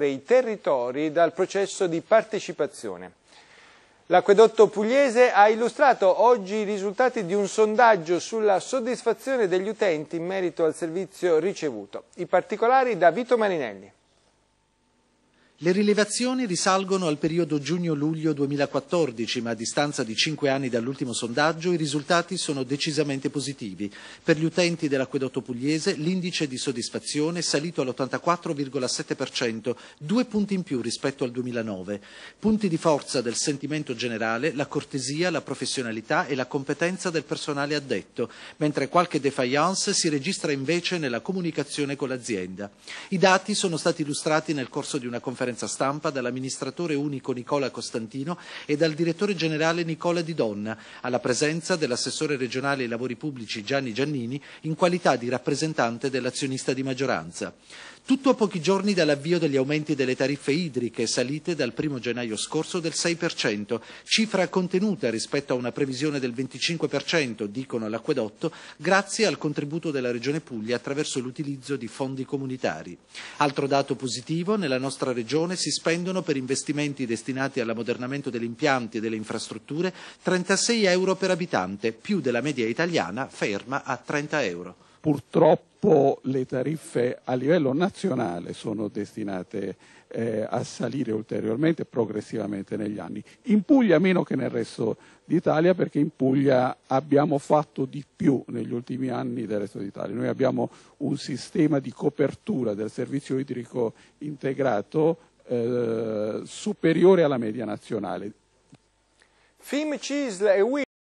dei territori dal processo di partecipazione. L'acquedotto pugliese ha illustrato oggi i risultati di un sondaggio sulla soddisfazione degli utenti in merito al servizio ricevuto. I particolari da Vito Marinelli. Le rilevazioni risalgono al periodo giugno-luglio 2014, ma a distanza di cinque anni dall'ultimo sondaggio i risultati sono decisamente positivi. Per gli utenti dell'acquedotto pugliese l'indice di soddisfazione è salito all'84,7%, due punti in più rispetto al 2009. Punti di forza del sentimento generale, la cortesia, la professionalità e la competenza del personale addetto, mentre qualche defiance si registra invece nella comunicazione con l'azienda. I dati sono stati illustrati nel corso di una conferenza conferenza stampa dall'amministratore unico Nicola Costantino e dal direttore generale Nicola Di Donna, alla presenza dell'assessore regionale ai lavori pubblici Gianni Giannini in qualità di rappresentante dell'azionista di maggioranza. Tutto a pochi giorni dall'avvio degli aumenti delle tariffe idriche, salite dal 1 gennaio scorso del 6%, cifra contenuta rispetto a una previsione del 25%, dicono all'acquedotto, grazie al contributo della Regione Puglia attraverso l'utilizzo di fondi comunitari. Altro dato positivo, nella nostra Regione si spendono per investimenti destinati all'ammodernamento degli impianti e delle infrastrutture 36 euro per abitante, più della media italiana ferma a 30 euro. Purtroppo po' le tariffe a livello nazionale sono destinate eh, a salire ulteriormente progressivamente negli anni. In Puglia meno che nel resto d'Italia perché in Puglia abbiamo fatto di più negli ultimi anni del resto d'Italia. Noi abbiamo un sistema di copertura del servizio idrico integrato eh, superiore alla media nazionale.